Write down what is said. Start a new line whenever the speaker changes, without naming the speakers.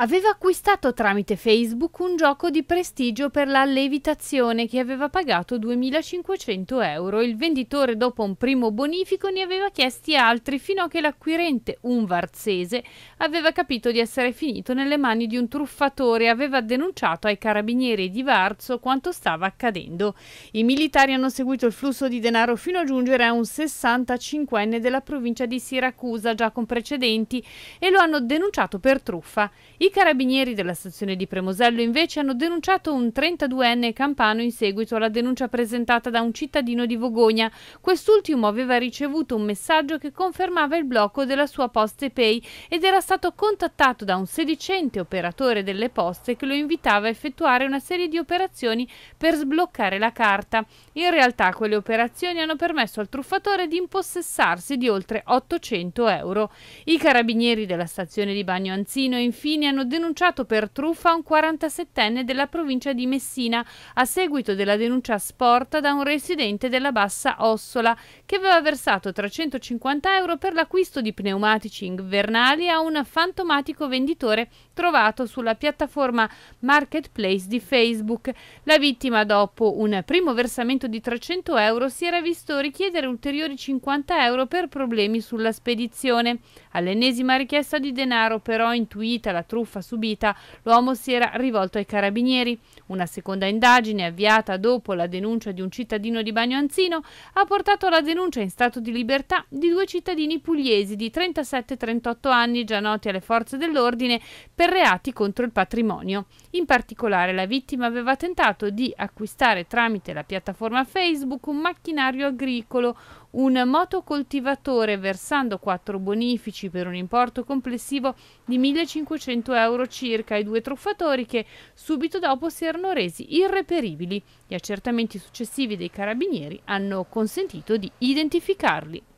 aveva acquistato tramite Facebook un gioco di prestigio per la levitazione che aveva pagato 2.500 euro. Il venditore dopo un primo bonifico ne aveva chiesti altri fino a che l'acquirente, un varzese, aveva capito di essere finito nelle mani di un truffatore e aveva denunciato ai carabinieri di Varzo quanto stava accadendo. I militari hanno seguito il flusso di denaro fino a giungere a un 65enne della provincia di Siracusa, già con precedenti, e lo hanno denunciato per truffa. I i carabinieri della stazione di Premosello invece hanno denunciato un 32enne campano in seguito alla denuncia presentata da un cittadino di Vogogna. Quest'ultimo aveva ricevuto un messaggio che confermava il blocco della sua Poste Pay ed era stato contattato da un sedicente operatore delle poste che lo invitava a effettuare una serie di operazioni per sbloccare la carta. In realtà quelle operazioni hanno permesso al truffatore di impossessarsi di oltre 800 euro. I carabinieri della stazione di Bagno Anzino infine hanno hanno denunciato per truffa un 47enne della provincia di Messina a seguito della denuncia sporta da un residente della Bassa Ossola che aveva versato 350 euro per l'acquisto di pneumatici invernali a un fantomatico venditore trovato sulla piattaforma Marketplace di Facebook. La vittima, dopo un primo versamento di 300 euro, si era visto richiedere ulteriori 50 euro per problemi sulla spedizione. All'ennesima richiesta di denaro, però, intuita la truffa truffa subita, l'uomo si era rivolto ai carabinieri. Una seconda indagine, avviata dopo la denuncia di un cittadino di Bagno Anzino, ha portato alla denuncia in stato di libertà di due cittadini pugliesi di 37 e 38 anni già noti alle forze dell'ordine per reati contro il patrimonio. In particolare la vittima aveva tentato di acquistare tramite la piattaforma Facebook un macchinario agricolo, un motocoltivatore versando quattro bonifici per un importo complessivo di 1500 100 euro circa ai due truffatori che subito dopo si erano resi irreperibili. Gli accertamenti successivi dei carabinieri hanno consentito di identificarli.